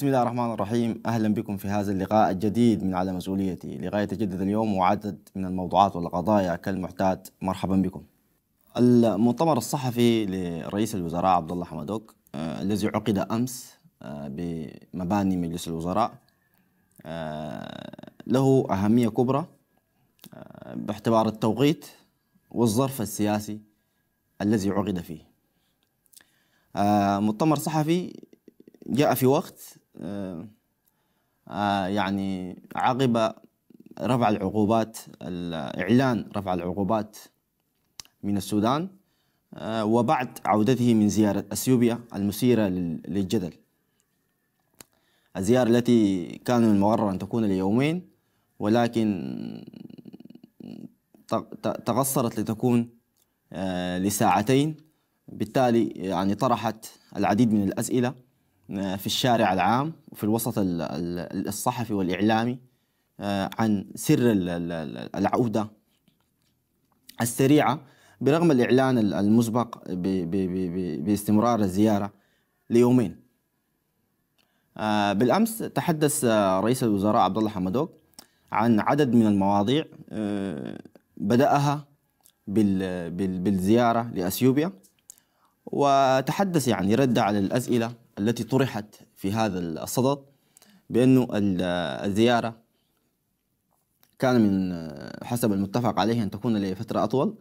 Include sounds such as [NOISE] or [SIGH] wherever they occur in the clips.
بسم الله الرحمن الرحيم أهلا بكم في هذا اللقاء الجديد من على مسؤوليتي لقاء يتجدد اليوم وعدد من الموضوعات والقضايا كالمعتاد مرحبا بكم المؤتمر الصحفي لرئيس الوزراء عبد الله حمدوك آه، الذي عقد أمس آه، بمباني مجلس الوزراء آه، له أهمية كبرى آه، باعتبار التوقيت والظرف السياسي الذي عقد فيه آه، مؤتمر صحفي جاء في وقت آه، آه، يعني عقب رفع العقوبات إعلان رفع العقوبات من السودان آه، وبعد عودته من زيارة أثيوبيا المثيرة للجدل الزيارة التي كان من المقرر أن تكون ليومين ولكن تقصرت لتكون لساعتين بالتالي يعني طرحت العديد من الأسئلة آه، في الشارع العام وفي الوسط الصحفي والإعلامي آه، عن سر العودة السريعة برغم الإعلان المسبق باستمرار الزيارة ليومين آه، بالأمس تحدث رئيس الوزراء عبد الله حمدوك عن عدد من المواضيع بدأها بالزيارة لأثيوبيا وتحدث يعني رد على الأسئلة التي طرحت في هذا الصدد بأنه الزيارة كان من حسب المتفق عليه أن تكون لفترة أطول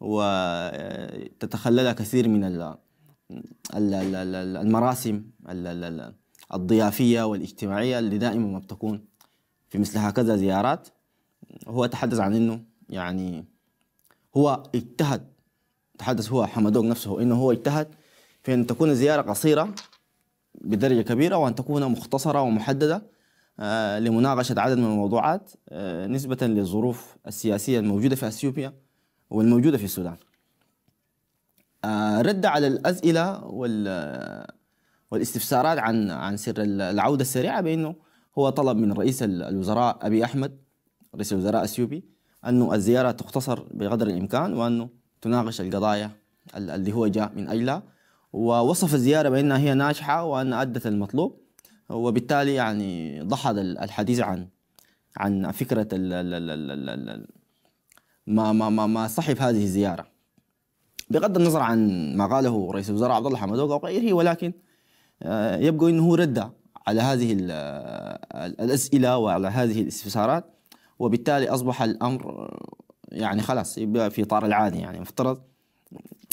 وتتخلل كثير من المراسم الضيافية والاجتماعية اللي دائما ما بتكون في مثل هكذا زيارات هو تحدث عن أنه يعني هو اجتهد تحدث هو حمدوق نفسه أنه هو اجتهد في أن تكون الزيارة قصيرة بدرجة كبيرة وأن تكون مختصرة ومحددة آه، لمناقشة عدد من الموضوعات آه، نسبة للظروف السياسية الموجودة في أثيوبيا والموجودة في السودان آه، رد على الأسئلة والاستفسارات عن عن سر العودة السريعة بأنه هو طلب من رئيس الوزراء أبي أحمد رئيس الوزراء الأثيوبي أنه الزيارة تختصر بقدر الإمكان وأنه تناقش القضايا اللي هو جاء من أجلها ووصف الزيارة بأنها هي ناجحة وأن أدت المطلوب وبالتالي يعني ضحض الحديث عن عن فكرة الـ الـ ما ما ما ما صحب هذه الزيارة بغض النظر عن ما قاله رئيس الوزراء عبد الله او غيره ولكن آه، يبدو انه رد على هذه الاسئله وعلى هذه الاستفسارات وبالتالي اصبح الامر آه، يعني خلاص يبقى في اطار العادي يعني مفترض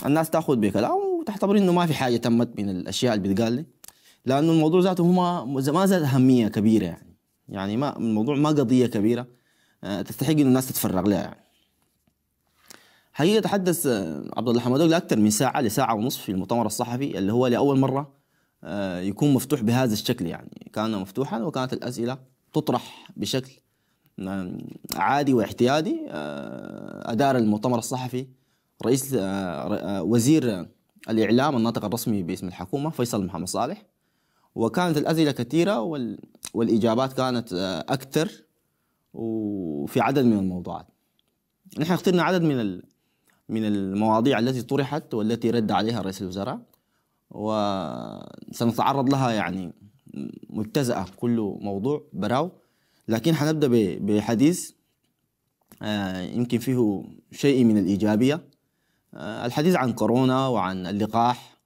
الناس تاخذ بكلام وتعتبر انه ما في حاجه تمت من الاشياء اللي بتقال لي لانه الموضوع ذاته هما ما زال اهميه كبيره يعني يعني ما الموضوع ما قضيه كبيره آه، تستحق انه الناس تتفرغ لها يعني حقيقه تحدث آه، عبد الله حمدوك لاكثر من ساعه لساعه ونصف في المؤتمر الصحفي اللي هو لاول مره آه، يكون مفتوح بهذا الشكل يعني كان مفتوحا وكانت الاسئله تطرح بشكل عادي واحتيادي ادار المؤتمر الصحفي رئيس وزير الإعلام الناطق الرسمي باسم الحكومة فيصل محمد صالح وكانت الأسئلة كثيرة وال... والإجابات كانت آه، أكثر وفي عدد من الموضوعات نحن اخترنا عدد من ال... من المواضيع التي طرحت والتي رد عليها رئيس الوزراء وسنتعرض لها يعني مبتزأة كل موضوع براو لكن حنبدأ بحديث آه، يمكن فيه شيء من الإيجابية آه، الحديث عن كورونا وعن اللقاح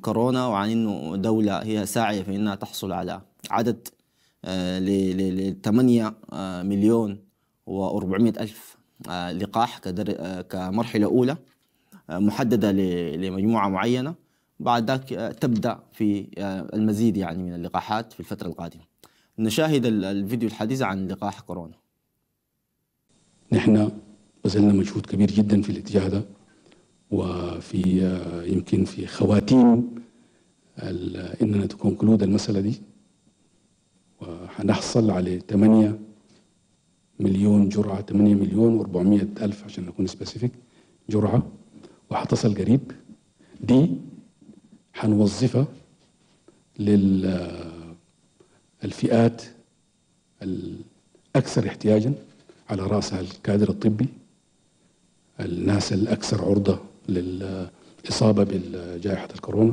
كورونا وعن انه دولة هي ساعية في انها تحصل على عدد آه، ل 8 آه، مليون و400 الف لقاح كمرحلة اولى محددة لمجموعة معينة بعد ذاك تبدا في المزيد يعني من اللقاحات في الفتره القادمه. نشاهد الفيديو الحديث عن لقاح كورونا. نحن بذلنا مجهود كبير جدا في الاتجاه ده وفي آه، يمكن في خواتيم اننا تكونكلود المساله دي وحنحصل على 8 مليون جرعه 8 مليون و400 الف عشان نكون سبيسيفيك جرعه وهتصل قريب دي لل للفئات آه، الاكثر احتياجا على راسها الكادر الطبي الناس الاكثر عرضه للإصابة بجائحة الكورونا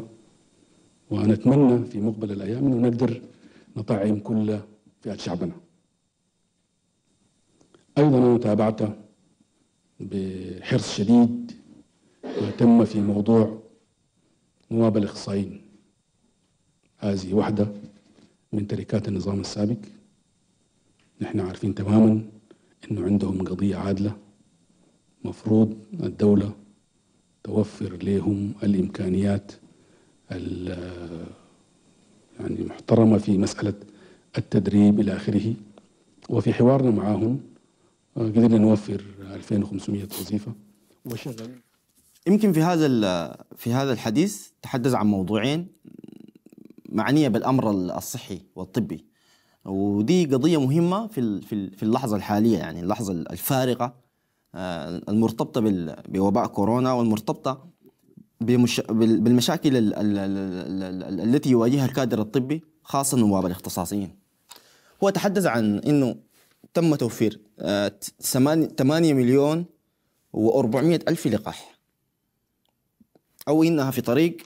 ونتمنى في مقبل الأيام أنه نقدر نطعم كل فئات شعبنا أيضا أنا تابعت بحرص شديد ما تم في موضوع نواب الإخصائيين هذه واحدة من تركات النظام السابق نحن عارفين تماما أنه عندهم قضية عادلة مفروض الدولة توفر لهم الإمكانيات يعني محترمة في مسألة التدريب إلى آخره وفي حوارنا معهم آه، قدرنا نوفر 2500 وظيفة وشغل يمكن في هذا في هذا الحديث تحدث عن موضوعين معنية بالأمر الصحي والطبي ودي قضية مهمة في في اللحظة الحالية يعني اللحظة الفارقة آه، المرتبطة بوباء كورونا والمرتبطة بمش... بالمشاكل ال... ال... التي يواجهها الكادر الطبي خاصة نواب الاختصاصيين هو تحدث عن أنه تم توفير 8 آه، مليون و400 ألف لقاح أو إنها في طريق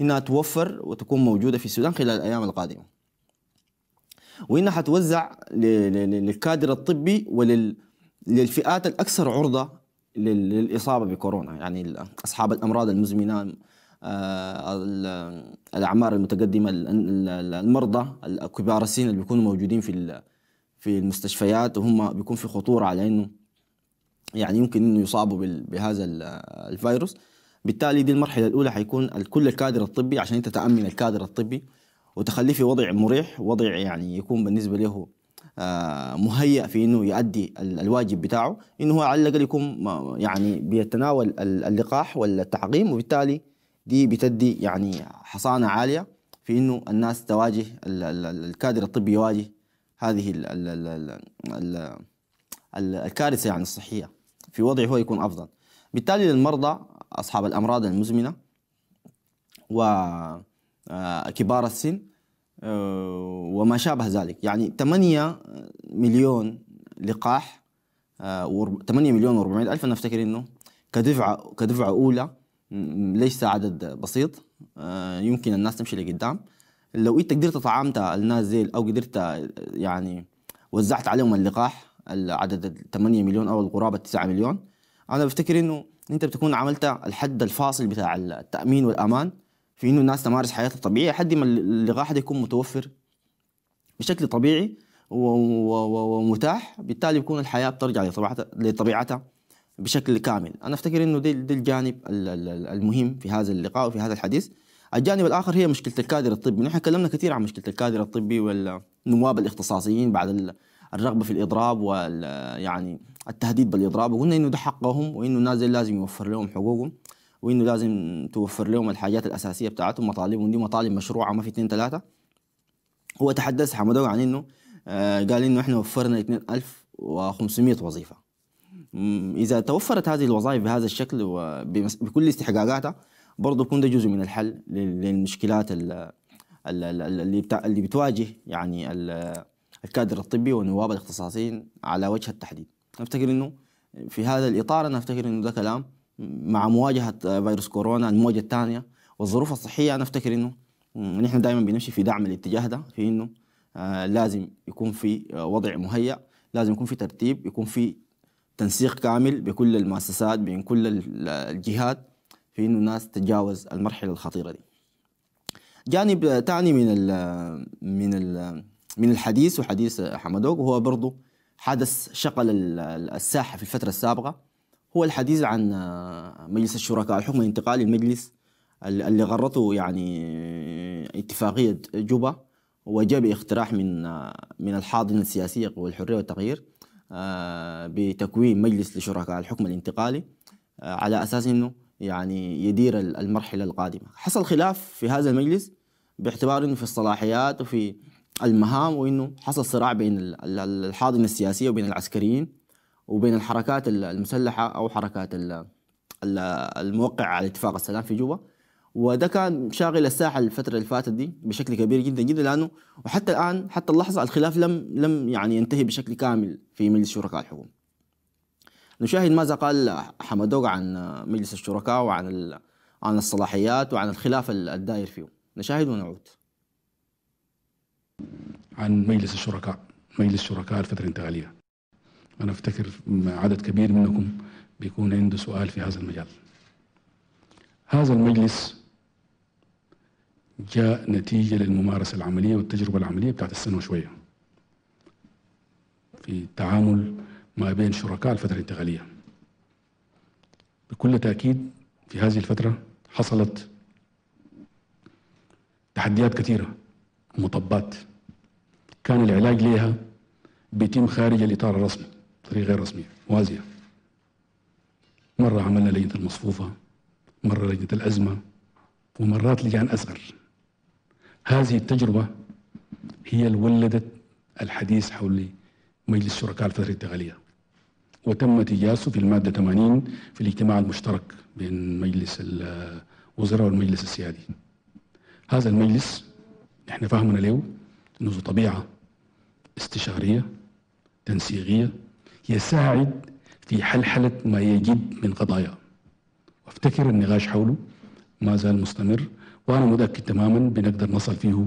إنها توفر وتكون موجودة في السودان خلال الأيام القادمة وإنها حتوزع للكادر الطبي ولل للفئات الاكثر عرضه للاصابه بكورونا يعني اصحاب الامراض المزمنه آه، الاعمار المتقدمه المرضى الكبار السن اللي بيكونوا موجودين في في المستشفيات وهم بيكون في خطوره على انه يعني يمكن انه يصابوا بهذا الفيروس بالتالي دي المرحله الاولى حيكون كل الكادر الطبي عشان انت تامن الكادر الطبي وتخليه في وضع مريح وضع يعني يكون بالنسبه له آه، مهيأ في انه يؤدي الواجب بتاعه انه هو على الاقل يكون يعني بيتناول اللقاح ولا التعقيم وبالتالي دي بتدي يعني حصانه عاليه في انه الناس تواجه الكادر الطبي يواجه هذه الكارثه يعني الصحيه في وضعه هو يكون افضل بالتالي للمرضى اصحاب الامراض المزمنه وكبار آه، السن آه، وما شابه ذلك يعني 8 مليون لقاح 8 آه، مليون و400 ألف أنا أفتكر أنه كدفعة كدفعة أولى ليس عدد بسيط آه، يمكن الناس تمشي لقدام لو انت قدرت طعمت الناس زي او قدرت يعني وزعت عليهم اللقاح العدد 8 مليون او القرابه 9 مليون انا بفتكر انه انت بتكون عملت الحد الفاصل بتاع التامين والامان في انه الناس تمارس حياتها الطبيعية لحد ما اللقاح ده يكون متوفر بشكل طبيعي ومتاح بالتالي بيكون الحياه بترجع لطبيعتها بشكل كامل انا افتكر انه ده الجانب المهم في هذا اللقاء وفي هذا الحديث الجانب الاخر هي مشكله الكادر الطبي نحن تكلمنا كثير عن مشكله الكادر الطبي والنواب الاختصاصيين بعد الرغبه في الاضراب ويعني التهديد بالاضراب وقلنا انه ده حقهم وانه الناس لازم يوفر لهم حقوقهم وانه لازم توفر لهم الحاجات الاساسيه بتاعتهم مطالبهم دي مطالب مشروعه ما في اثنين ثلاثه هو تحدث حمدوق عن انه آه، قال انه احنا وفرنا 2500 وظيفه اذا توفرت هذه الوظائف بهذا الشكل وبكل استحقاقاتها برضه يكون ده جزء من الحل للمشكلات اللي اللي بتواجه يعني الكادر الطبي والنواب الاختصاصيين على وجه التحديد افتكر انه في هذا الاطار انا افتكر انه ده كلام مع مواجهه فيروس كورونا الموجه الثانيه والظروف الصحيه انا افتكر انه نحن دائما بنمشي في دعم الاتجاه ده في انه آه، لازم يكون في آه، وضع مهيأ لازم يكون في ترتيب يكون في تنسيق كامل بكل المؤسسات بين كل آه، الجهات في انه الناس تتجاوز المرحله الخطيره دي جانب ثاني من الـ من الـ من الحديث وحديث حمدوق وهو برضه حدث شقل الساحه في الفتره السابقه هو الحديث عن مجلس الشركاء الحكم انتقال المجلس اللي غرته يعني اتفاقية جوبا وجاء باقتراح من من الحاضنة السياسية قوى الحرية والتغيير آه، بتكوين مجلس لشركاء الحكم الانتقالي آه، على أساس أنه يعني يدير المرحلة القادمة حصل خلاف في هذا المجلس باعتبار أنه في الصلاحيات وفي المهام وأنه حصل صراع بين الحاضنة السياسية وبين العسكريين وبين الحركات المسلحه او حركات الموقع على اتفاق السلام في جوبا وده كان شاغل الساحه الفتره اللي فاتت دي بشكل كبير جدا جدا لانه وحتى الان حتى اللحظه الخلاف لم لم يعني ينتهي بشكل كامل في مجلس شركاء الحكومه. نشاهد ماذا قال حمدوق عن مجلس الشركاء وعن عن الصلاحيات وعن الخلاف الداير فيه نشاهد ونعود عن مجلس الشركاء مجلس الشركاء الفترة الانتقالية أنا أفتكر عدد كبير منكم بيكون عنده سؤال في هذا المجال هذا المجلس جاء نتيجة للممارسة العملية والتجربة العملية بتاعت السنة وشوية في التعامل ما بين شركاء الفترة الانتقالية بكل تأكيد في هذه الفترة حصلت تحديات كثيرة مطبات كان العلاج لها بيتم خارج الإطار الرسمي طريق غير رسميه موازيه مره عملنا لجنه المصفوفه مره لجنه الازمه ومرات لجان اصغر هذه التجربه هي اللي ولدت الحديث حول مجلس شركاء الفتره الانتقاليه وتم تجاسه في المادة 80 في الاجتماع المشترك بين مجلس الوزراء والمجلس السيادي هذا المجلس احنا فهمنا له انه طبيعة استشارية تنسيقية يساعد في حلحلة ما يجد من قضايا وافتكر النقاش حوله ما زال مستمر وأنا متأكد تماما بنقدر نصل فيه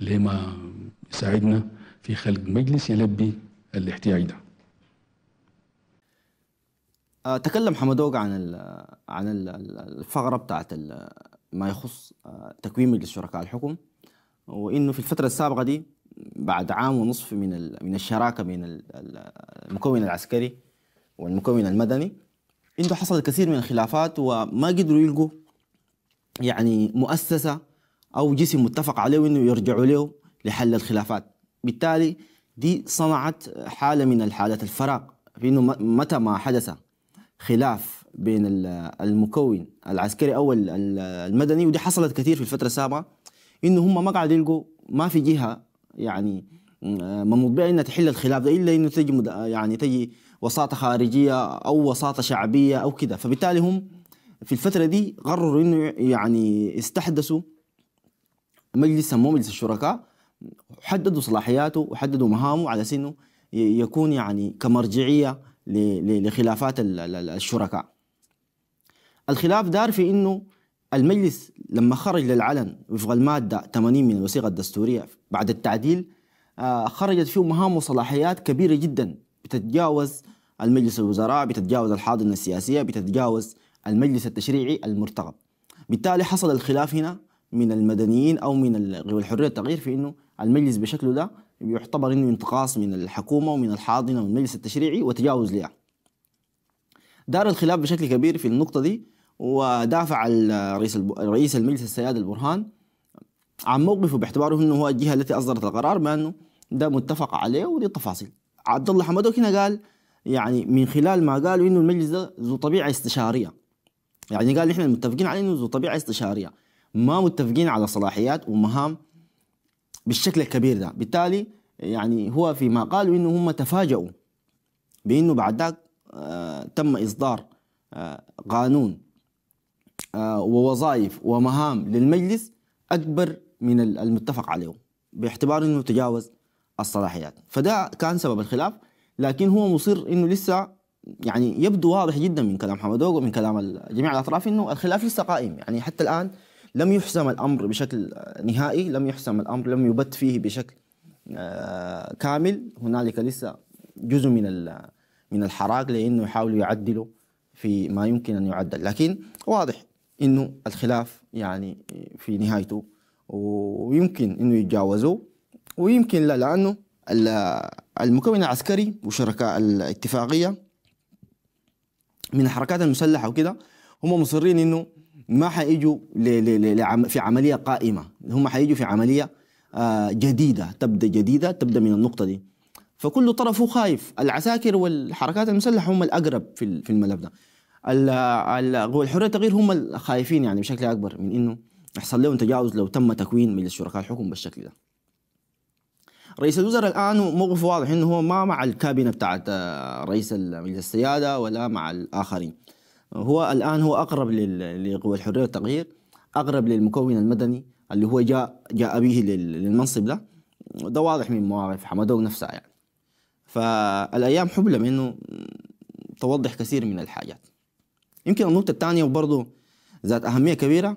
لما يساعدنا في خلق مجلس يلبي الاحتياج ده آه، تكلم حمدوق عن الـ عن الـ الفقره بتاعت ما يخص آه، تكوين مجلس شركاء الحكم وانه في الفتره السابقه دي بعد عام ونصف من من الشراكه بين المكون العسكري والمكون المدني عنده حصل الكثير من الخلافات وما قدروا يلقوا يعني مؤسسه او جسم متفق عليه انه يرجعوا له لحل الخلافات بالتالي دي صنعت حاله من الحالات الفراغ في انه متى ما حدث خلاف بين المكون العسكري او المدني ودي حصلت كثير في الفتره السابقه انه هم ما قاعد يلقوا ما في جهه يعني آه، من مطبيع انها تحل الخلاف ده الا انه تجي آه، يعني تجي وساطه خارجيه او وساطه شعبيه او كده فبالتالي هم في الفتره دي قرروا انه يعني استحدثوا مجلس سموه مجلس الشركاء حددوا صلاحياته وحددوا مهامه على انه يكون يعني كمرجعيه لخلافات الشركاء الخلاف دار في انه المجلس لما خرج للعلن وفق المادة 80 من الوثيقة الدستورية بعد التعديل آه، خرجت فيه مهام وصلاحيات كبيرة جدا بتتجاوز المجلس الوزراء بتتجاوز الحاضنة السياسية بتتجاوز المجلس التشريعي المرتقب بالتالي حصل الخلاف هنا من المدنيين أو من الحرية التغيير في أنه المجلس بشكله ده يعتبر أنه انتقاص من الحكومة ومن الحاضنة والمجلس التشريعي وتجاوز لها دار الخلاف بشكل كبير في النقطة دي ودافع الرئيس رئيس المجلس السياد البرهان عن موقفه باعتباره انه هو الجهه التي اصدرت القرار بانه ده متفق عليه ودي التفاصيل عبد الله حمدوك هنا قال يعني من خلال ما قالوا انه المجلس ده ذو طبيعه استشاريه يعني قال احنا متفقين على انه ذو طبيعه استشاريه ما متفقين على صلاحيات ومهام بالشكل الكبير ده بالتالي يعني هو فيما قالوا انه هم تفاجؤوا بانه بعد ذاك آه تم اصدار آه قانون آه، ووظائف ومهام للمجلس أكبر من المتفق عليه باعتبار أنه تجاوز الصلاحيات فده كان سبب الخلاف لكن هو مصر أنه لسه يعني يبدو واضح جدا من كلام حمدوق ومن كلام جميع الأطراف أنه الخلاف لسه قائم يعني حتى الآن لم يحسم الأمر بشكل نهائي لم يحسم الأمر لم يبت فيه بشكل آه، كامل هنالك لسه جزء من من الحراك لأنه يحاولوا يعدلوا في ما يمكن أن يعدل لكن واضح انه الخلاف يعني في نهايته ويمكن انه يتجاوزوه ويمكن لا لانه المكون العسكري وشركاء الاتفاقيه من الحركات المسلحه وكده هم مصرين انه ما حيجوا في عمليه قائمه هم حيجوا في عمليه آه، جديده تبدا جديده تبدا من النقطه دي فكل طرف خايف العساكر والحركات المسلحه هم الاقرب في الملف ده قوى الحريه التغيير هم الخايفين يعني بشكل اكبر من انه يحصل لهم تجاوز لو تم تكوين من شركاء الحكم بالشكل ده رئيس الوزراء الان موقفه واضح انه هو ما مع الكابينه بتاعت آه، رئيس مجلس السياده ولا مع الاخرين هو الان هو اقرب لقوى الحريه والتغيير اقرب للمكون المدني اللي هو جاء جاء به للمنصب ده ده واضح من مواقف حمدوق نفسها يعني فالايام حبله انه توضح كثير من الحاجات يمكن النقطة الثانية وبرضه ذات أهمية كبيرة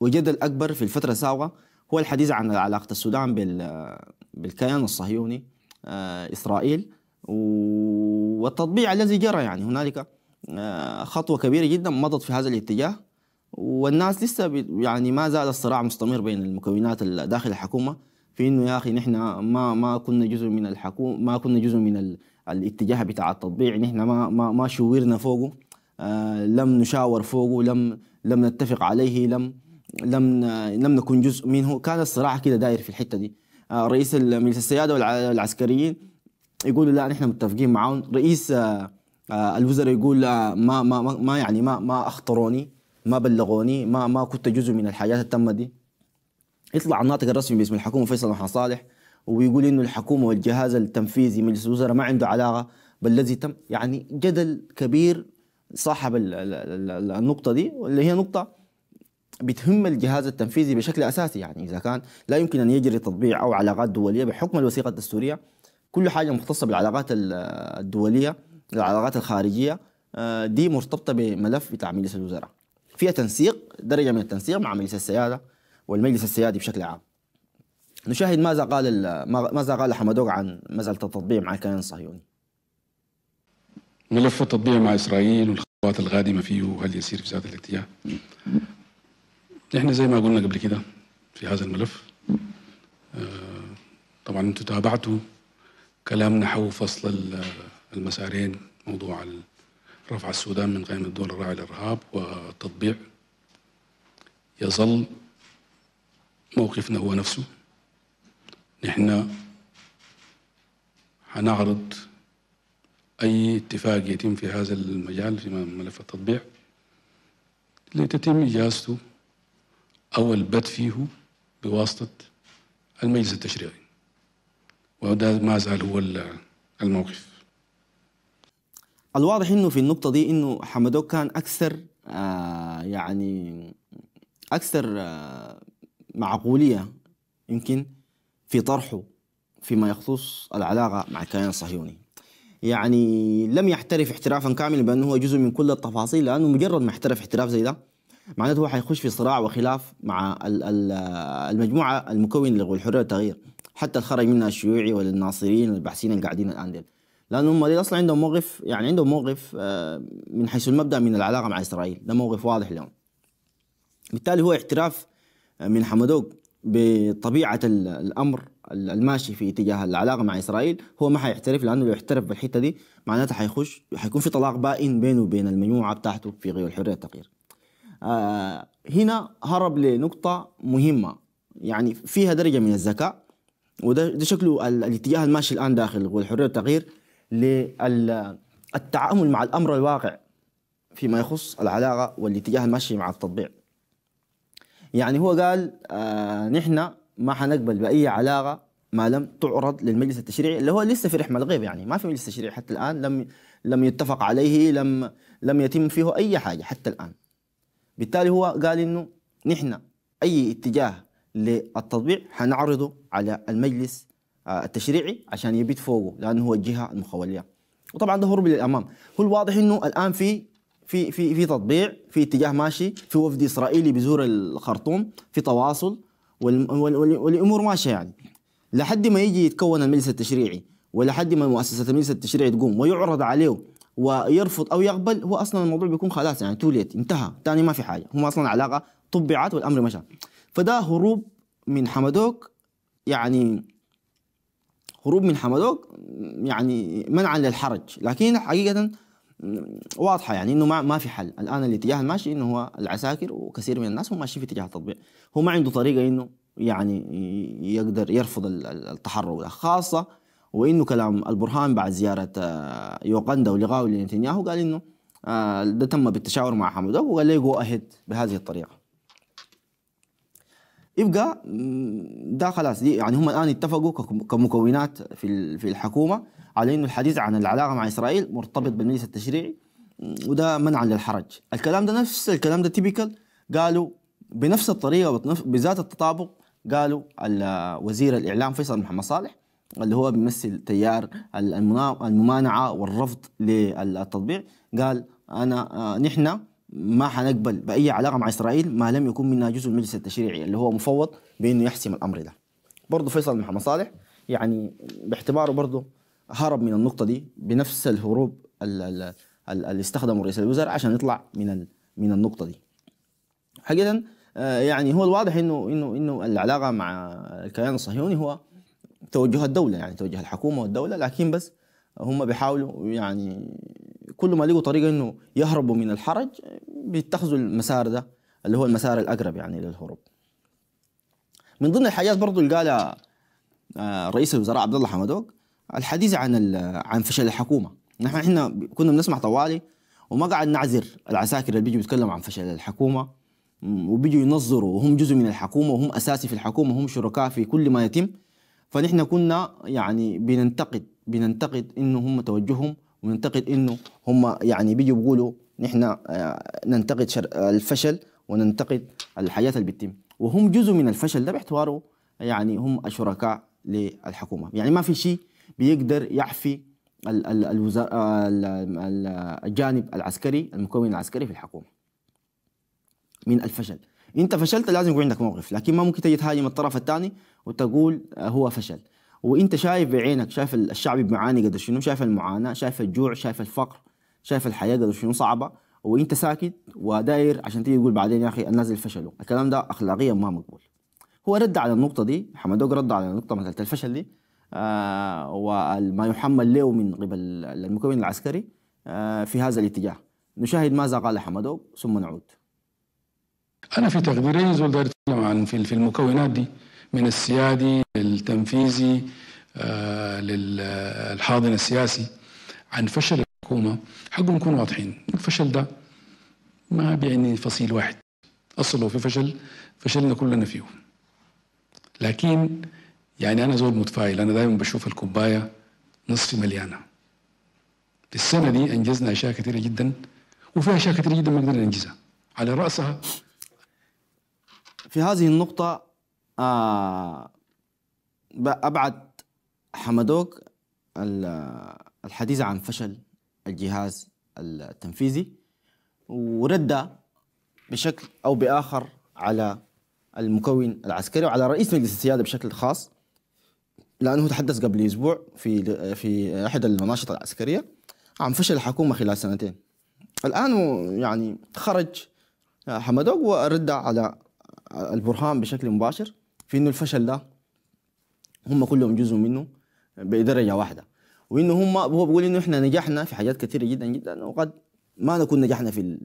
وجدل أكبر في الفترة السابقة هو الحديث عن علاقة السودان بالكيان الصهيوني آه، إسرائيل والتطبيع الذي جرى يعني هنالك آه، خطوة كبيرة جدا مضت في هذا الاتجاه والناس لسه يعني ما زال الصراع مستمر بين المكونات داخل الحكومة في انه يا اخي نحن ما ما كنا جزء من الحكومة ما كنا جزء من الاتجاه بتاع التطبيع نحن ما ما ما شورنا فوقه آه، لم نشاور فوقه لم لم نتفق عليه لم لم لم نكن جزء منه كان الصراع كده داير في الحته دي آه، رئيس مجلس السياده والعسكريين يقولوا لا نحن متفقين معاهم رئيس آه، الوزراء يقول لا ما ما ما يعني ما ما اخطروني ما بلغوني ما ما كنت جزء من الحاجات التامه دي يطلع الناطق الرسمي باسم الحكومه فيصل محمد صالح ويقول انه الحكومه والجهاز التنفيذي مجلس الوزراء ما عنده علاقه بالذي تم يعني جدل كبير صاحب النقطه دي واللي هي نقطه بتهم الجهاز التنفيذي بشكل اساسي يعني اذا كان لا يمكن ان يجري تطبيع او علاقات دوليه بحكم الوثيقه الدستوريه كل حاجه مختصه بالعلاقات الدوليه العلاقات الخارجيه آه، دي مرتبطه بملف بتاع مجلس الوزراء فيها تنسيق درجه من التنسيق مع مجلس السياده والمجلس السيادي بشكل عام نشاهد ماذا قال ماذا قال حمدوق عن مساله التطبيع مع الكيان الصهيوني ملف التطبيع مع اسرائيل والخطوات القادمه فيه وهل يسير في ذات الاتجاه احنا زي ما قلنا قبل كده في هذا الملف آه، طبعا انتم تابعتوا كلامنا حول فصل المسارين موضوع رفع السودان من قائمه الدول الراعيه للارهاب والتطبيع يظل موقفنا هو نفسه نحن هنعرض أي اتفاق يتم في هذا المجال في ملف التطبيع لتتم إجازته أو البت فيه بواسطة المجلس التشريعي وهذا ما زال هو الموقف الواضح انه في النقطة دي انه حمدوك كان اكثر آه يعني اكثر آه معقولية يمكن في طرحه فيما يخص العلاقة مع الكيان الصهيوني يعني لم يحترف احترافا كاملا بانه هو جزء من كل التفاصيل لانه مجرد ما احترف احتراف زي ده معناته هو حيخش في صراع وخلاف مع المجموعه المكونه لغو الحريه والتغيير حتى الخرج منها الشيوعي ولا والباحثين اللي القاعدين الان ديل لانه هم اصلا عندهم موقف يعني عندهم موقف آه، من حيث المبدا من العلاقه مع اسرائيل ده موقف واضح لهم بالتالي هو اعتراف آه، من حمدوق بطبيعه الامر الماشي في اتجاه العلاقه مع اسرائيل هو ما حيحترف لانه لو احترف بالحته دي معناتها حيخش حيكون في طلاق بائن بينه وبين المجموعه بتاعته في غير الحريه التغيير. آه هنا هرب لنقطه مهمه يعني فيها درجه من الذكاء وده ده شكله الاتجاه الماشي الان داخل والحريه التغيير للتعامل مع الامر الواقع فيما يخص العلاقه والاتجاه الماشي مع التطبيع. يعني هو قال آه نحن ما حنقبل باي علاقه ما لم تعرض للمجلس التشريعي اللي هو لسه في رحمه الغيب يعني ما في مجلس تشريعي حتى الان لم لم يتفق عليه لم لم يتم فيه اي حاجه حتى الان بالتالي هو قال انه نحن اي اتجاه للتطبيع حنعرضه على المجلس آه، التشريعي عشان يبيت فوقه لانه هو الجهه المخوليه وطبعا ده هرب للامام هو الواضح انه الان في في في في تطبيع في اتجاه ماشي في وفد اسرائيلي بيزور الخرطوم في تواصل والامور ماشيه يعني لحد ما يجي يتكون المجلس التشريعي ولحد ما مؤسسه المجلس التشريعي تقوم ويعرض عليه ويرفض او يقبل هو اصلا الموضوع بيكون خلاص يعني توليت انتهى ثاني ما في حاجه هم اصلا علاقه طبعت والامر مشى فده هروب من حمدوك يعني هروب من حمدوك يعني منعا للحرج لكن حقيقه واضحه يعني انه ما, ما في حل الان الاتجاه الماشي انه هو العساكر وكثير من الناس هم ماشيين في اتجاه التطبيع هو ما عنده طريقه انه يعني يقدر يرفض التحرر ده خاصه وانه كلام البرهان بعد زياره آه، يوغندا ولغاوي لنتنياهو قال انه آه، ده تم بالتشاور مع حمودوك وقال له جو اهيد بهذه الطريقه يبقى ده خلاص دي يعني هم الان اتفقوا كمكونات في في الحكومه على انه الحديث عن العلاقه مع اسرائيل مرتبط بالمجلس التشريعي وده منعا للحرج الكلام ده نفس الكلام ده تيبيكال قالوا بنفس الطريقه بذات التطابق قالوا وزير الاعلام فيصل محمد صالح اللي هو بيمثل تيار الممانعه والرفض للتطبيع قال انا آه، نحن ما حنقبل باي علاقه مع اسرائيل ما لم يكن منها جزء من المجلس التشريعي اللي هو مفوض بانه يحسم الامر ده برضه فيصل محمد صالح يعني باعتباره برضه هرب من النقطه دي بنفس الهروب اللي استخدمه رئيس الوزراء عشان يطلع من من النقطه دي حقيقه آه، يعني هو الواضح انه انه انه العلاقه مع الكيان الصهيوني هو توجه الدوله يعني توجه الحكومه والدوله لكن بس هم بيحاولوا يعني كل ما لقوا طريقه انه يهربوا من الحرج بيتخذوا المسار ده اللي هو المسار الاقرب يعني للهروب من ضمن الحاجات برضه اللي قالها آه، رئيس الوزراء عبد الله حمدوك الحديث عن عن فشل الحكومه نحن احنا كنا بنسمع طوالي وما قاعد نعذر العساكر اللي بيجوا بيتكلموا عن فشل الحكومه وبيجوا ينظروا وهم جزء من الحكومه وهم اساسي في الحكومه وهم شركاء في كل ما يتم فنحن كنا يعني بننتقد بننتقد انه هم توجههم وننتقد انه هم يعني بيجوا بيقولوا نحن آه، ننتقد آه، الفشل وننتقد الحاجات اللي بتتم وهم جزء من الفشل ده باعتباره يعني هم الشركاء للحكومه يعني ما في شيء بيقدر يعفي آه، الجانب العسكري المكون العسكري في الحكومه من الفشل انت فشلت لازم يكون عندك موقف لكن ما ممكن تجي تهاجم الطرف الثاني وتقول هو فشل وانت شايف بعينك شايف الشعب بيعاني قد شنو شايف المعاناه شايف الجوع شايف الفقر شايف الحياه قد شنو صعبه وانت ساكت وداير عشان تيجي تقول بعدين يا اخي الناس اللي فشلوا الكلام ده اخلاقيا ما مقبول هو رد على النقطه دي حمدوق رد على النقطه مثلت الفشل دي آه وما يحمل له من قبل المكون العسكري آه في هذا الاتجاه نشاهد ماذا قال حمدوق ثم نعود انا في تقديري زول داير عن في المكونات دي من السيادي للتنفيذي آه، للحاضن السياسي عن فشل الحكومة حقهم نكون واضحين الفشل ده ما بيعني فصيل واحد أصل لو في فشل فشلنا كلنا فيه لكن يعني أنا زول متفائل أنا دائما بشوف الكوباية نصف مليانة في السنة دي أنجزنا أشياء كثيرة جدا وفي أشياء كثيرة جدا ما قدرنا ننجزها على رأسها في هذه النقطة آه ابعد حمدوك الحديث عن فشل الجهاز التنفيذي ورد بشكل او باخر على المكون العسكري وعلى رئيس مجلس السياده بشكل خاص لانه تحدث قبل اسبوع في في احد المناشط العسكريه عن فشل الحكومه خلال سنتين الان يعني خرج حمدوك ورد على البرهان بشكل مباشر في انه الفشل ده هم كلهم جزء منه بدرجه واحده وانه هم هو بيقول انه احنا نجحنا في حاجات كثيره جدا جدا وقد ما نكون نجحنا في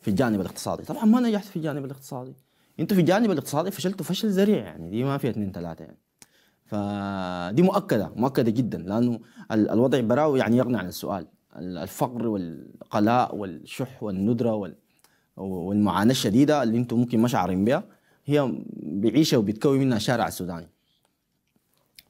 في الجانب الاقتصادي طبعا ما نجحت في الجانب الاقتصادي انتوا في الجانب الاقتصادي فشلتوا فشل ذريع يعني دي ما فيها اثنين ثلاثه يعني فدي مؤكده مؤكده جدا لانه الوضع براو يعني يغني عن السؤال الفقر والقلاء والشح والندره والمعاناه الشديده اللي انتم ممكن ما شعرين بها هي بيعيشها وبتكوي منها الشارع السوداني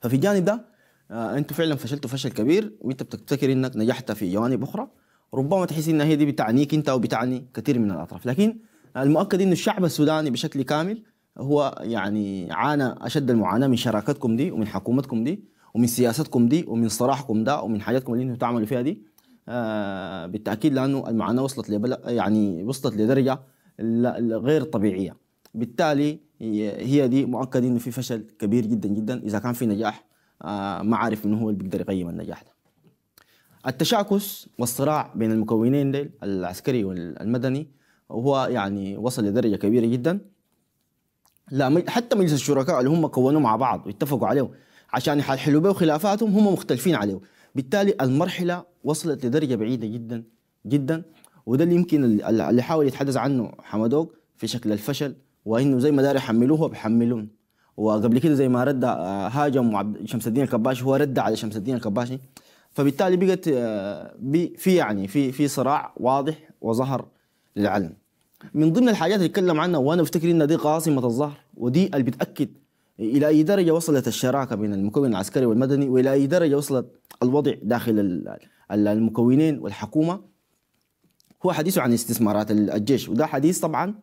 ففي الجانب ده آه انتوا فعلا فشلتوا فشل كبير وانت بتفتكر انك نجحت في جوانب اخرى ربما تحس ان هي دي بتعنيك انت او بتعني كثير من الاطراف لكن المؤكد ان الشعب السوداني بشكل كامل هو يعني عانى اشد المعاناه من شراكتكم دي ومن حكومتكم دي ومن سياستكم دي ومن صراحكم ده ومن حاجاتكم اللي انتم تعملوا فيها دي آه بالتاكيد لانه المعاناه وصلت يعني وصلت لدرجه غير طبيعيه بالتالي هي دي مؤكد انه في فشل كبير جدا جدا اذا كان في نجاح آه، ما عارف من هو اللي بيقدر يقيم النجاح ده التشاكس والصراع بين المكونين ديل العسكري والمدني هو يعني وصل لدرجه كبيره جدا لا حتى مجلس الشركاء اللي هم كونوا مع بعض واتفقوا عليه عشان يحلوا به خلافاتهم هم مختلفين عليه بالتالي المرحله وصلت لدرجه بعيده جدا جدا وده اللي يمكن اللي حاول يتحدث عنه حمدوك في شكل الفشل وانه زي ما دار يحملوه هو بيحملون وقبل كده زي ما رد آه، هاجم شمس الدين الكباشي هو رد على شمس الدين الكباشي فبالتالي بقت آه، في يعني في في صراع واضح وظهر للعلن من ضمن الحاجات اللي اتكلم عنها وانا بفتكر ان دي قاصمه الظهر ودي اللي بتاكد الى اي درجه وصلت الشراكه بين المكون العسكري والمدني والى اي درجه وصلت الوضع داخل المكونين والحكومه هو حديثه عن استثمارات الجيش وده حديث طبعا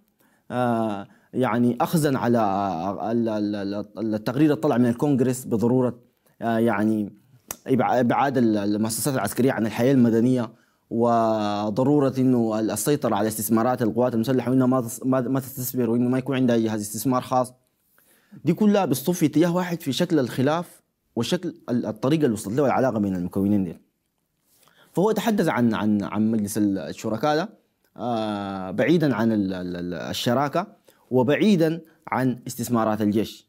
آه يعني اخذا على التقرير الطلع من الكونغرس بضروره آه، يعني ابعاد المؤسسات العسكريه عن الحياه المدنيه وضروره انه السيطره على استثمارات القوات المسلحه وانها ما تستثمر وانه ما يكون عندها جهاز استثمار خاص دي كلها بتصف في اتجاه واحد في شكل الخلاف وشكل الطريقه اللي وصلت له العلاقه بين المكونين دي فهو تحدث عن عن عن مجلس الشركاء ده آه، بعيدا عن الشراكه وبعيدا عن استثمارات الجيش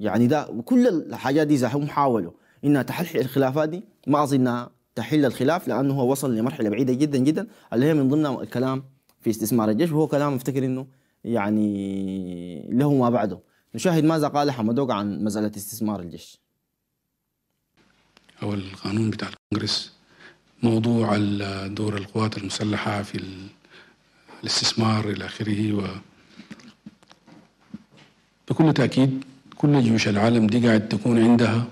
يعني ده كل الحاجات دي هم حاولوا انها تحل الخلافات دي ما اظنها تحل الخلاف لانه هو وصل لمرحله بعيده جدا جدا اللي هي من ضمن الكلام في استثمار الجيش وهو كلام افتكر انه يعني له ما بعده نشاهد ماذا قال حمدوق عن مساله استثمار الجيش او القانون بتاع الكونغرس موضوع دور القوات المسلحه في الاستثمار الى اخره و بكل تأكيد كل جيوش العالم دي قاعد تكون عندها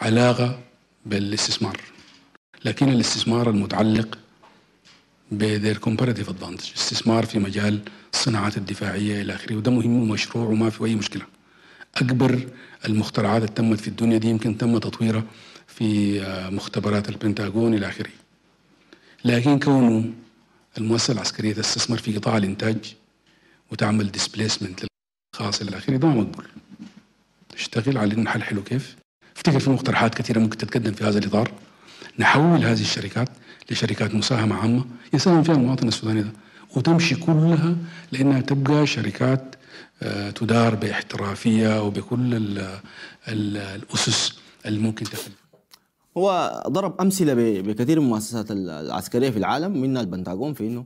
علاقة بالاستثمار لكن الاستثمار المتعلق بذير كومباراتيف ادفانتج استثمار في مجال الصناعات الدفاعية إلى آخره وده مهم ومشروع وما في أي مشكلة أكبر المخترعات اللي تمت في الدنيا دي يمكن تم تطويرها في آه، مختبرات البنتاغون إلى آخره لكن كونه المؤسسة العسكرية تستثمر في قطاع الإنتاج وتعمل ديسبليسمنت خلاص الى اخره ده مقبول اشتغل على ان حلو كيف افتكر في مقترحات كثيره ممكن تتقدم في هذا الاطار نحول هذه الشركات لشركات مساهمه عامه يساهم فيها المواطن السوداني ده وتمشي كلها لانها تبقى شركات آه، تدار باحترافيه وبكل الـ الـ الاسس اللي ممكن تخلي هو ضرب امثله بكثير من المؤسسات العسكريه في العالم منها البنتاغون في انه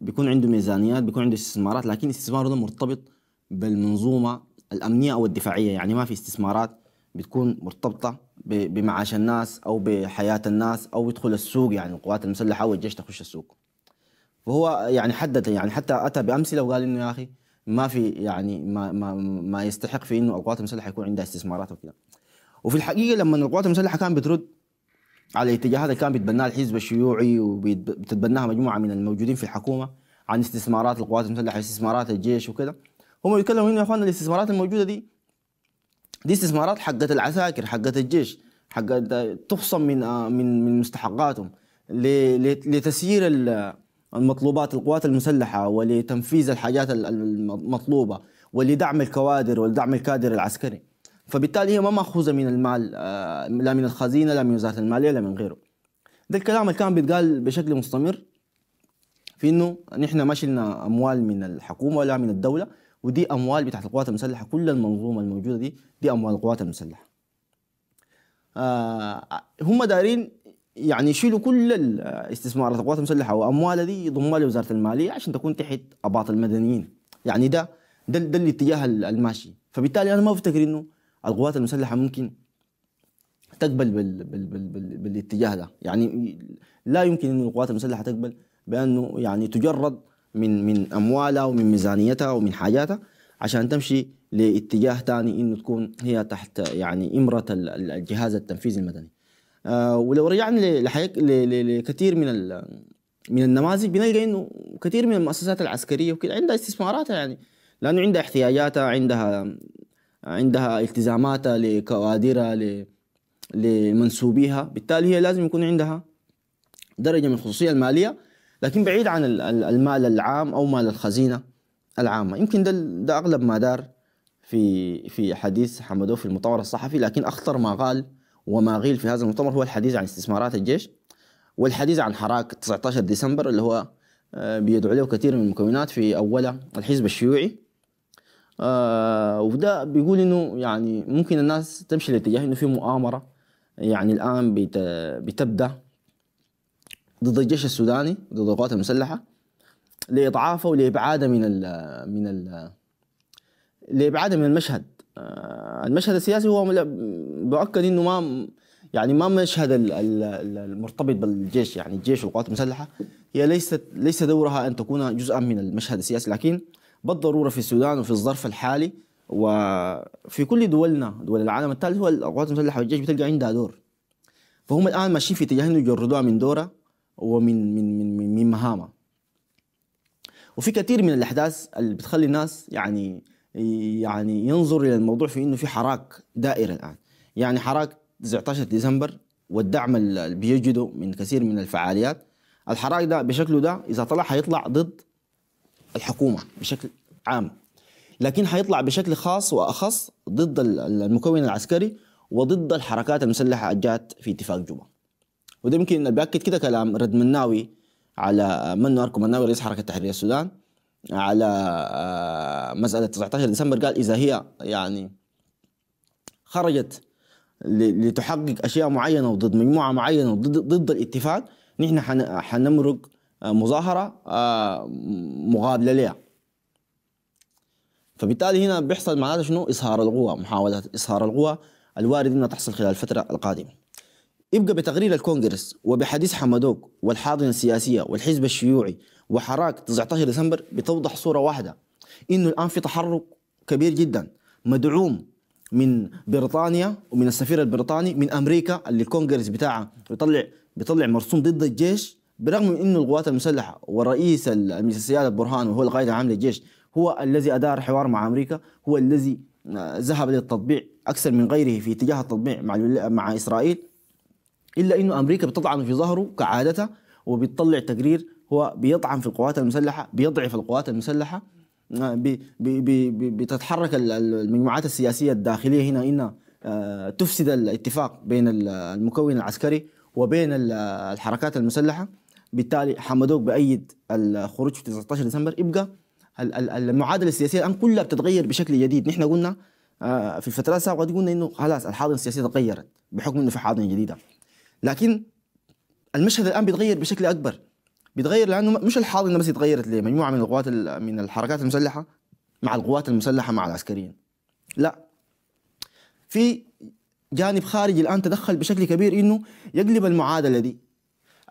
بيكون عنده ميزانيات بيكون عنده استثمارات لكن استثماره ده مرتبط بالمنظومه الامنيه او الدفاعيه يعني ما في استثمارات بتكون مرتبطه بمعاش الناس او بحياه الناس او يدخل السوق يعني القوات المسلحه او الجيش تخش السوق فهو يعني حدد يعني حتى اتى بامثله وقال انه يا اخي ما في يعني ما ما ما يستحق في انه القوات المسلحه يكون عندها استثمارات وكذا وفي الحقيقه لما القوات المسلحه كانت بترد على الاتجاهات اللي كان بيتبناها الحزب الشيوعي وبتتبناها مجموعه من الموجودين في الحكومه عن استثمارات القوات المسلحه استثمارات الجيش وكذا هم بيتكلموا هنا يا اخوان الاستثمارات الموجوده دي دي استثمارات حقت العساكر حقت الجيش حقت تخصم من آه، من من مستحقاتهم لتسيير المطلوبات القوات المسلحه ولتنفيذ الحاجات المطلوبه ولدعم الكوادر ولدعم الكادر العسكري فبالتالي هي ما ماخوذه من المال آه، لا من الخزينه لا من وزاره الماليه لا من غيره ده الكلام اللي كان بيتقال بشكل مستمر في انه نحن ما شلنا اموال من الحكومه ولا من الدوله ودي اموال بتاعت القوات المسلحه كل المنظومه الموجوده دي دي اموال القوات المسلحه آه هم دارين يعني يشيلوا كل الاستثمارات القوات المسلحه واموالها دي يضموها لوزاره الماليه عشان تكون تحت اباط المدنيين يعني ده ده, ده الاتجاه الماشي فبالتالي انا ما بفتكر انه القوات المسلحه ممكن تقبل بال بال بال بال بالاتجاه ده يعني لا يمكن ان القوات المسلحه تقبل بانه يعني تجرد من من اموالها ومن ميزانيتها ومن حاجاتها عشان تمشي لاتجاه ثاني انه تكون هي تحت يعني امره الجهاز التنفيذي المدني. آه ولو رجعنا لكثير من من النماذج بنلقى انه كثير من المؤسسات العسكريه وكذا عندها استثماراتها يعني لانه عندها احتياجاتها عندها عندها التزاماتها لكوادرها لمنسوبيها بالتالي هي لازم يكون عندها درجه من الخصوصيه الماليه لكن بعيد عن المال العام او مال الخزينه العامه يمكن ده ده اغلب ما دار في في حديث حمدوه في المؤتمر الصحفي لكن اخطر ما قال وما غيل في هذا المؤتمر هو الحديث عن استثمارات الجيش والحديث عن حراك 19 ديسمبر اللي هو آه، بيدعو له كثير من المكونات في اولها الحزب الشيوعي آه، وده بيقول انه يعني ممكن الناس تمشي لاتجاه انه في مؤامره يعني الان بتبدا ضد الجيش السوداني ضد القوات المسلحه لاضعافه ولابعاده من الـ من الـ لابعاده من المشهد آه، المشهد السياسي هو مؤكد انه ما يعني ما مشهد المرتبط بالجيش يعني الجيش والقوات المسلحه هي ليست ليس دورها ان تكون جزءا من المشهد السياسي لكن بالضروره في السودان وفي الظرف الحالي وفي كل دولنا دول العالم الثالث هو القوات المسلحه والجيش بتلقى عندها دور فهم الان ماشيين في اتجاه انه يجردوها من دورها ومن من من من مهامه وفي كثير من الاحداث اللي بتخلي الناس يعني يعني ينظر الى الموضوع في انه في حراك دائر الان يعني حراك 19 ديسمبر والدعم اللي بيجده من كثير من الفعاليات الحراك ده بشكله ده اذا طلع حيطلع ضد الحكومه بشكل عام لكن حيطلع بشكل خاص واخص ضد المكون العسكري وضد الحركات المسلحه الجات في اتفاق جوبا وده يمكن بياكد كده كلام رد مناوي على منو اركو مناوي رئيس حركه تحرير السودان على آه، مساله 19 ديسمبر قال اذا هي يعني خرجت لتحقق اشياء معينه وضد مجموعه معينه وضد ضد الاتفاق نحن حنمرق آه، مظاهره آه، مقابله لها فبالتالي هنا بيحصل معناته شنو اصهار القوى محاوله اصهار القوى الوارد انها تحصل خلال الفتره القادمه يبقى بتقرير الكونغرس وبحديث حمدوك والحاضنة السياسية والحزب الشيوعي وحراك 19 ديسمبر بتوضح صورة واحدة إنه الآن في تحرك كبير جدا مدعوم من بريطانيا ومن السفير البريطاني من أمريكا اللي الكونغرس بتاعها بيطلع بيطلع مرسوم ضد الجيش برغم انه القوات المسلحه والرئيس المجلس السيادة برهان وهو القائد العام للجيش هو الذي ادار حوار مع امريكا هو الذي آه، ذهب للتطبيع اكثر من غيره في اتجاه التطبيع مع مع اسرائيل إلا أنه أمريكا بتطعن في ظهره كعادتها وبتطلع تقرير هو بيطعن في القوات المسلحة بيضعف القوات المسلحة بي بي بي بتتحرك المجموعات السياسية الداخلية هنا إنها آه، تفسد الاتفاق بين المكون العسكري وبين الحركات المسلحة بالتالي حمدوك بأيد الخروج في 19 ديسمبر يبقى المعادلة السياسية الآن كلها بتتغير بشكل جديد نحن قلنا آه، في الفترة السابقة قلنا إنه خلاص الحاضنة السياسية تغيرت بحكم إنه في حاضنة جديدة لكن المشهد الان بيتغير بشكل اكبر بيتغير لانه مش الحاضنه بس اتغيرت لمجموعه من القوات من الحركات المسلحه مع القوات المسلحه مع العسكريين لا في جانب خارجي الان تدخل بشكل كبير انه يقلب المعادله دي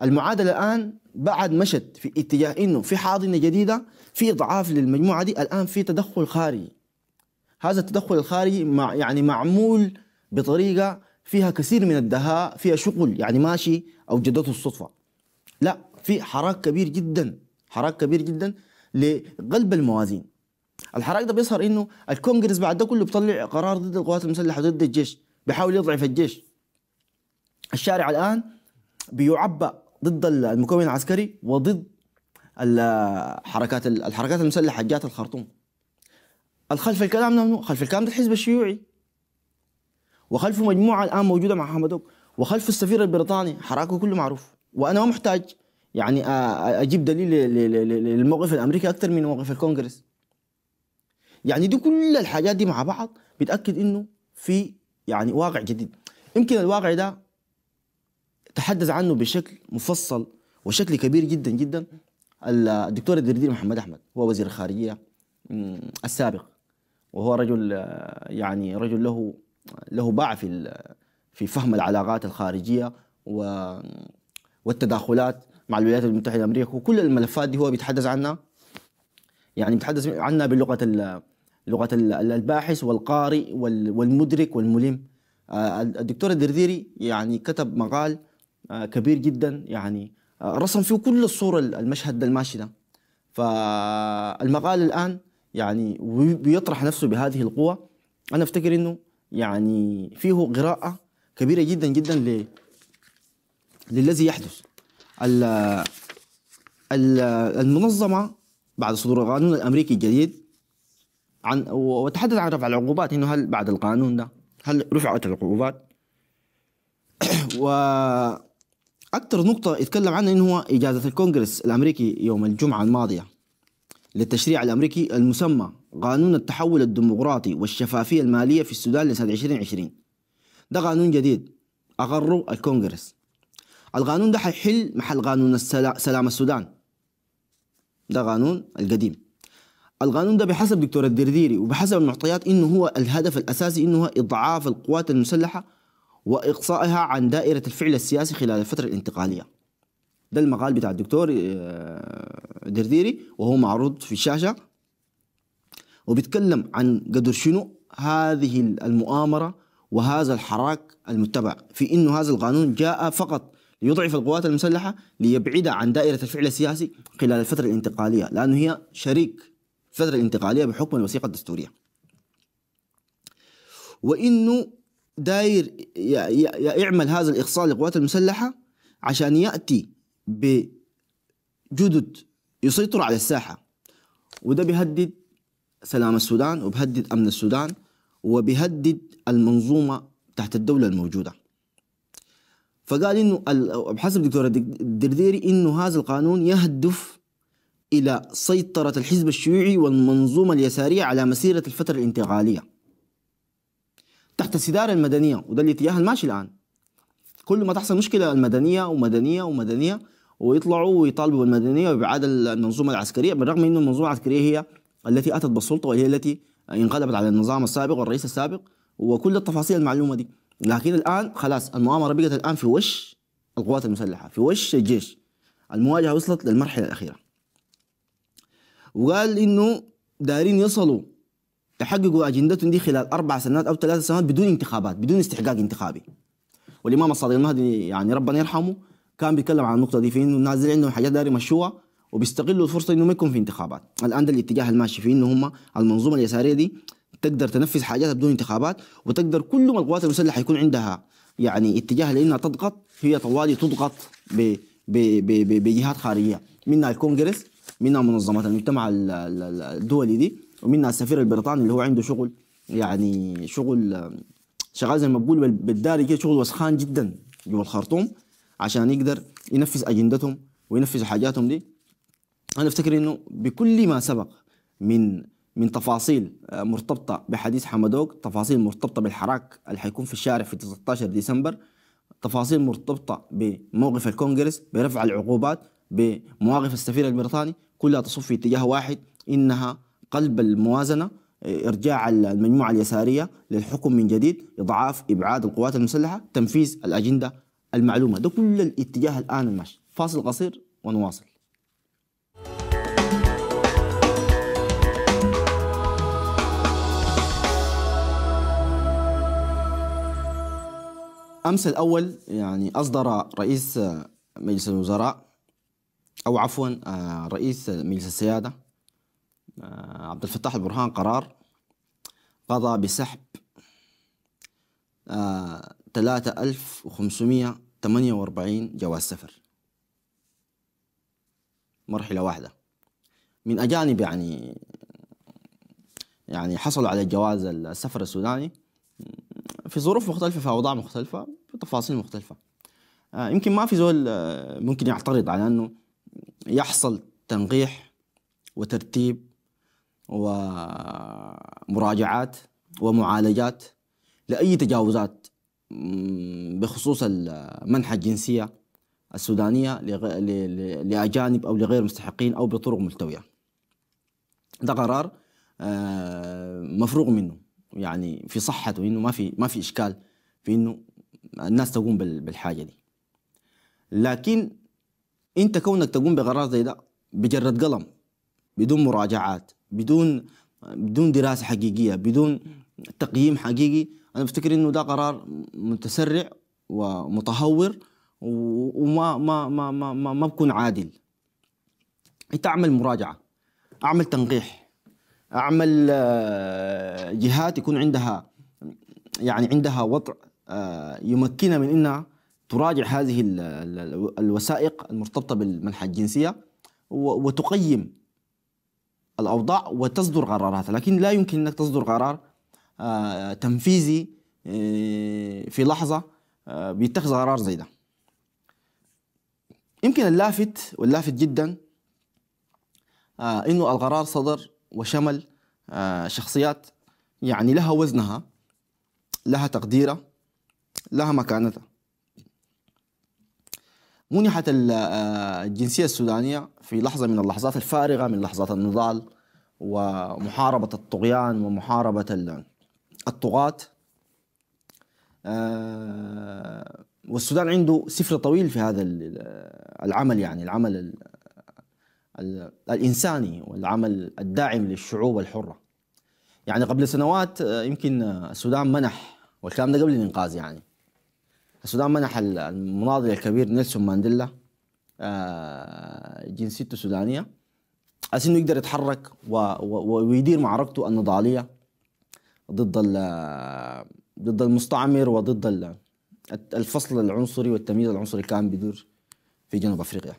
المعادله الان بعد مشت في اتجاه انه في حاضنه جديده في اضعاف للمجموعه دي الان في تدخل خارجي هذا التدخل الخارجي مع يعني معمول بطريقه فيها كثير من الدهاء فيها شغل يعني ماشي او جدته الصدفه لا في حراك كبير جدا حراك كبير جدا لقلب الموازين الحراك ده بيظهر انه الكونجرس بعد ده كله بيطلع قرار ضد القوات المسلحه ضد الجيش بيحاول يضعف الجيش الشارع الان بيعبأ ضد المكون العسكري وضد الحركات الحركات المسلحه جات الخرطوم الخلف الكلام ده خلف الكلام ده الحزب الشيوعي وخلفه مجموعه الان موجوده مع حمدوك وخلف السفير البريطاني حراكه كله معروف وانا ما محتاج يعني اجيب دليل للموقف الامريكي اكثر من موقف الكونغرس يعني دي كل الحاجات دي مع بعض بتاكد انه في يعني واقع جديد يمكن الواقع ده تحدث عنه بشكل مفصل وشكل كبير جدا جدا الدكتور الدردير محمد احمد هو وزير الخارجيه السابق وهو رجل يعني رجل له له باع في في فهم العلاقات الخارجيه و والتداخلات مع الولايات المتحده الامريكيه وكل الملفات دي هو بيتحدث عنها يعني بيتحدث عنها بلغه لغه الباحث والقارئ والمدرك والملم آه، الدكتور الدرديري يعني كتب مقال آه، كبير جدا يعني آه، رسم فيه كل الصورة المشهد ده الماشي ده فالمقال الآن يعني بيطرح نفسه بهذه القوة أنا أفتكر أنه يعني فيه قراءة كبيرة جدا جدا ل للذي يحدث ال ال المنظمة بعد صدور القانون الأمريكي الجديد عن وتحدث عن رفع العقوبات إنه هل بعد القانون ده هل رفعت العقوبات [CLEARS THROAT] و أكثر نقطة يتكلم عنها إنه هو إجازة الكونغرس الأمريكي يوم الجمعة الماضية للتشريع الأمريكي المسمى قانون التحول الديمقراطي والشفافية المالية في السودان لسنة 2020 ده قانون جديد أقره الكونغرس القانون ده حيحل محل قانون سلام السودان ده قانون القديم القانون ده بحسب دكتور الدرديري وبحسب المعطيات انه هو الهدف الاساسي انه هو اضعاف القوات المسلحه واقصائها عن دائره الفعل السياسي خلال الفتره الانتقاليه ده المقال بتاع الدكتور آه، درديري وهو معروض في الشاشة وبيتكلم عن قدر شنو هذه المؤامرة وهذا الحراك المتبع في أنه هذا القانون جاء فقط ليضعف القوات المسلحة ليبعدها عن دائرة الفعل السياسي خلال الفترة الانتقالية لأنه هي شريك الفترة الانتقالية بحكم الوثيقة الدستورية وإنه داير يعمل هذا الإخصال للقوات المسلحة عشان يأتي بجدد يسيطروا على الساحة وده بيهدد سلام السودان وبيهدد أمن السودان وبيهدد المنظومة تحت الدولة الموجودة فقال إنه بحسب دكتور الدرديري إنه هذا القانون يهدف إلى سيطرة الحزب الشيوعي والمنظومة اليسارية على مسيرة الفترة الانتقالية تحت السدارة المدنية وده اللي الماشي الآن كل ما تحصل مشكلة المدنية ومدنية ومدنية ويطلعوا ويطالبوا بالمدنيه وإبعاد المنظومة العسكرية بالرغم أن المنظومة العسكرية هي التي أتت بالسلطة وهي التي انقلبت على النظام السابق والرئيس السابق وكل التفاصيل المعلومة دي لكن الآن خلاص المؤامرة بقت الآن في وش القوات المسلحة في وش الجيش المواجهة وصلت للمرحلة الأخيرة وقال إنه دايرين يصلوا تحققوا أجندتهم دي خلال أربع سنوات أو ثلاث سنوات بدون انتخابات بدون استحقاق انتخابي والإمام الصادق المهدي يعني ربنا يرحمه كان بيتكلم عن النقطه دي في انه الناس اللي عندهم حاجات داري مشوها وبيستغلوا الفرصه انه ما يكون في انتخابات الان ده الاتجاه الماشي فيه انه هم المنظومه اليساريه دي تقدر تنفذ حاجاتها بدون انتخابات وتقدر كل ما القوات المسلحه يكون عندها يعني اتجاه لانها تضغط هي طوالي تضغط ب بجهات خارجيه منها الكونجرس منها منظمات المجتمع الدولي دي ومنها السفير البريطاني اللي هو عنده شغل يعني شغل شغال زي ما بقول بالدارجه شغل وسخان جدا جوا الخرطوم عشان يقدر ينفذ اجندتهم وينفذ حاجاتهم دي انا افتكر انه بكل ما سبق من من تفاصيل آه، مرتبطه بحديث حمدوك تفاصيل مرتبطه بالحراك اللي حيكون في الشارع في 13 ديسمبر تفاصيل مرتبطه بموقف الكونغرس برفع العقوبات بمواقف السفير البريطاني كلها تصف في اتجاه واحد انها قلب الموازنه آه، ارجاع المجموعه اليساريه للحكم من جديد اضعاف ابعاد القوات المسلحه تنفيذ الاجنده المعلومه ده كل الاتجاه الان الماشي فاصل قصير ونواصل امس الاول يعني اصدر رئيس مجلس الوزراء او عفوا آه، رئيس مجلس السياده آه، عبد الفتاح البرهان قرار قضى بسحب آه، 3548 جواز سفر مرحلة واحدة من أجانب يعني يعني حصلوا على جواز السفر السوداني في ظروف مختلفة في أوضاع مختلفة بتفاصيل مختلفة آه، يمكن ما في زول آه، ممكن يعترض على أنه يحصل تنقيح وترتيب ومراجعات ومعالجات لأي تجاوزات بخصوص منح الجنسية السودانية لأجانب أو لغير مستحقين أو بطرق ملتوية ده قرار آه، مفروغ منه يعني في صحته انه ما في ما في اشكال في انه الناس تقوم بالحاجه دي لكن انت كونك تقوم بقرار زي ده بجرد قلم بدون مراجعات بدون بدون دراسه حقيقيه بدون تقييم حقيقي انا بفتكر انه ده قرار متسرع ومتهور وما ما ما ما ما, ما بكون عادل انت اعمل مراجعه اعمل تنقيح اعمل آه، جهات يكون عندها يعني عندها وضع آه، يمكنها من انها تراجع هذه الوثائق المرتبطه بالمنحة الجنسيه وتقيم الاوضاع وتصدر قراراتها لكن لا يمكن انك تصدر قرار آه، تنفيذي آه، في لحظة آه، بيتخذ قرار زي ده يمكن اللافت واللافت جدا انه القرار صدر وشمل شخصيات يعني لها وزنها لها تقديرها لها مكانتها منحت الجنسية السودانية في لحظة من اللحظات الفارغة من لحظات النضال ومحاربة الطغيان ومحاربة الطغاة آه، والسودان عنده سفر طويل في هذا العمل يعني العمل ال الـ الإنساني والعمل الداعم للشعوب الحرة يعني قبل سنوات آه، يمكن السودان منح والكلام ده قبل الإنقاذ يعني السودان منح المناضل الكبير نيلسون مانديلا آه، جنسيته سودانية أسنه يقدر يتحرك ويدير معركته النضالية ضد ضد المستعمر وضد الفصل العنصري والتمييز العنصري كان بيدور في جنوب افريقيا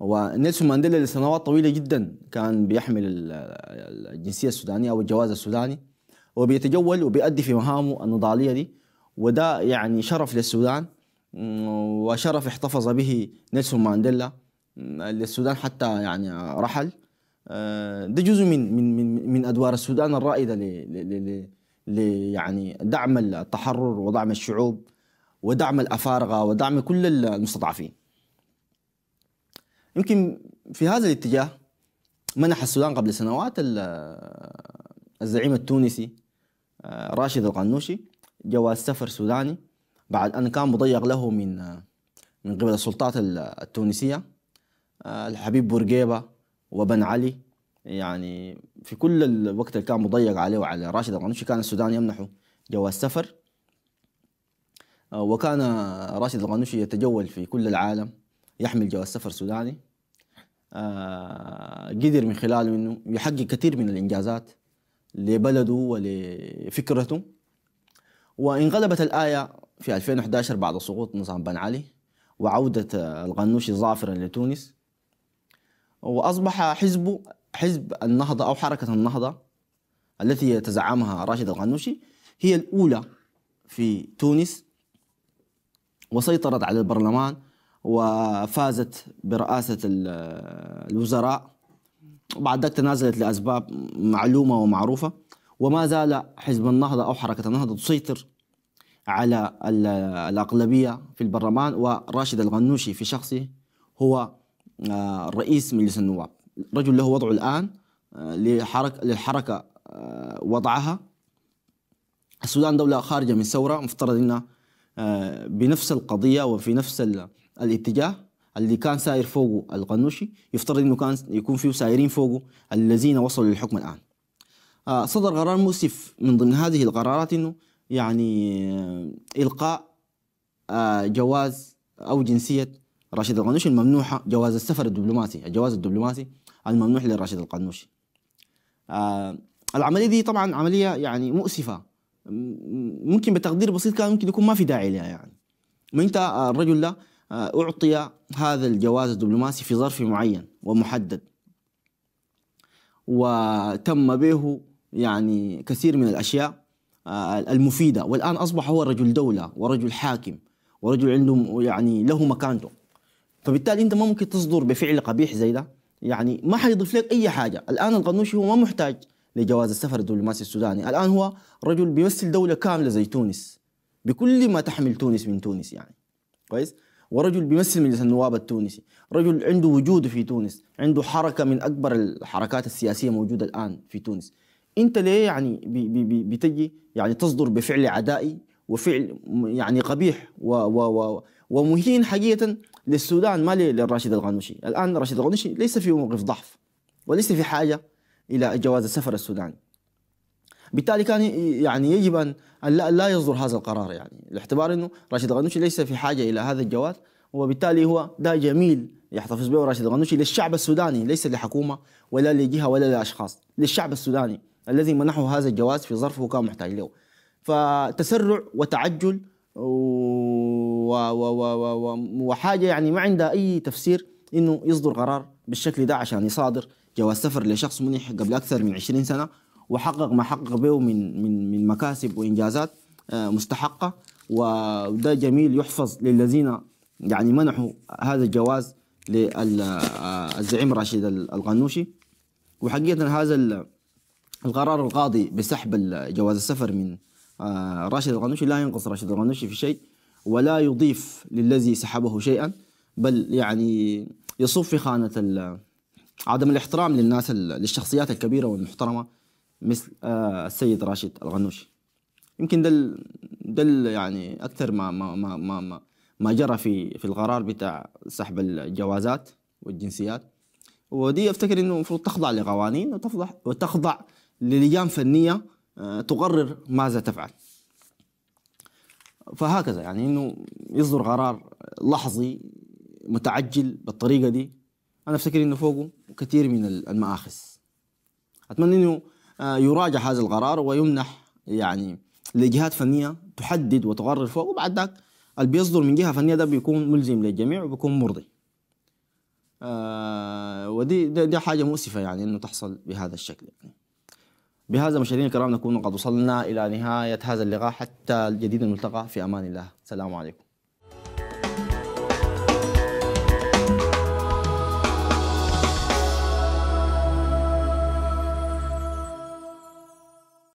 ونيلسون مانديلا لسنوات طويلة جدا كان بيحمل الجنسية السودانية أو الجواز السوداني وبيتجول وبيؤدي في مهامه النضالية دي وده يعني شرف للسودان وشرف احتفظ به نيلسون مانديلا للسودان حتى يعني رحل آه، ده جزء من من من من ادوار السودان الرائده ل يعني دعم التحرر ودعم الشعوب ودعم الافارقه ودعم كل المستضعفين. يمكن في هذا الاتجاه منح السودان قبل سنوات الزعيم التونسي آه، راشد القنوشي جواز سفر سوداني بعد ان كان مضيق له من من قبل السلطات التونسيه آه، الحبيب بورقيبه وبن علي يعني في كل الوقت اللي كان مضيق عليه وعلى راشد الغنوشي كان السودان يمنحه جواز سفر آه، وكان راشد الغنوشي يتجول في كل العالم يحمل جواز سفر سوداني آه، قدر من خلاله انه يحقق كثير من الانجازات لبلده ولفكرته وانغلبت الايه في 2011 بعد سقوط نظام بن علي وعوده آه، الغنوشي ظافرا لتونس واصبح حزب حزب النهضه او حركه النهضه التي تزعمها راشد الغنوشي هي الاولى في تونس وسيطرت على البرلمان وفازت برئاسه الوزراء بعد ذلك تنازلت لاسباب معلومه ومعروفه وما زال حزب النهضه او حركه النهضه تسيطر على الاغلبيه في البرلمان وراشد الغنوشي في شخصه هو آه، رئيس مجلس النواب رجل له وضعه الآن آه، لحركة للحركة آه، وضعها السودان دولة خارجة من ثورة مفترض أنها بنفس القضية وفي نفس الاتجاه اللي كان ساير فوقه القنوشي يفترض أنه كان يكون فيه سايرين فوقه الذين وصلوا للحكم الآن صدر قرار مؤسف من ضمن هذه القرارات أنه يعني إلقاء جواز أو جنسية راشد القنوشي الممنوحه جواز السفر الدبلوماسي الجواز الدبلوماسي الممنوح لراشد القنوشي آه العمليه دي طبعا عمليه يعني مؤسفه ممكن بتقدير بسيط كان ممكن يكون ما في داعي لها يعني ما انت الرجل ده اعطي هذا الجواز الدبلوماسي في ظرف معين ومحدد وتم به يعني كثير من الاشياء المفيده والان اصبح هو رجل دوله ورجل حاكم ورجل عنده يعني له مكانته فبالتالي انت ما ممكن تصدر بفعل قبيح زي ده يعني ما حيضيف لك اي حاجه الان القنوشي هو ما محتاج لجواز السفر الدبلوماسي السوداني الان هو رجل بيمثل دوله كامله زي تونس بكل ما تحمل تونس من تونس يعني كويس ورجل بيمثل مجلس النواب التونسي رجل عنده وجود في تونس عنده حركه من اكبر الحركات السياسيه موجوده الان في تونس انت ليه يعني بي بي بي بتجي يعني تصدر بفعل عدائي وفعل يعني قبيح و و و ومهين حقيقه للسودان ما للراشد الغنوشي الآن الراشد الغنوشي ليس في موقف ضعف وليس في حاجة إلى جواز السفر السوداني بالتالي كان يعني يجب أن لا, لا يصدر هذا القرار يعني لاعتبار أنه راشد الغنوشي ليس في حاجة إلى هذا الجواز وبالتالي هو دا جميل يحتفظ به راشد الغنوشي للشعب السوداني ليس لحكومة ولا لجهة ولا لأشخاص للشعب السوداني الذي منحه هذا الجواز في ظرفه كان محتاج له فتسرع وتعجل و... و و و و وحاجه يعني ما عندها اي تفسير انه يصدر قرار بالشكل ده عشان يصادر جواز سفر لشخص منح قبل اكثر من 20 سنه وحقق ما حقق به من من من مكاسب وانجازات آه، مستحقه وده جميل يحفظ للذين يعني منحوا هذا الجواز للزعيم آه، راشد الغنوشي وحقيقه هذا القرار القاضي بسحب جواز السفر من آه، راشد الغنوشي لا ينقص راشد الغنوشي في شيء ولا يضيف للذي سحبه شيئا بل يعني يصف في خانة عدم الاحترام للناس للشخصيات الكبيرة والمحترمة مثل آه، السيد راشد الغنوشي يمكن ده ده يعني اكثر ما ما ما ما, ما ما جرى في في القرار بتاع سحب الجوازات والجنسيات ودي افتكر انه المفروض تخضع لقوانين وتخضع وتخضع للجان فنيه آه، تقرر ماذا تفعل فهكذا يعني انه يصدر قرار لحظي متعجل بالطريقه دي انا افتكر انه فوقه كثير من المآخذ اتمنى انه آه، يراجع هذا القرار ويمنح يعني لجهات فنيه تحدد وتقرر فوقه وبعد ذاك اللي بيصدر من جهه فنيه ده بيكون ملزم للجميع وبيكون مرضي آه ودي دي, حاجه مؤسفه يعني انه تحصل بهذا الشكل يعني بهذا مشاهدينا الكرام نكون قد وصلنا إلى نهاية هذا اللقاء حتى الجديد الملتقى في أمان الله السلام عليكم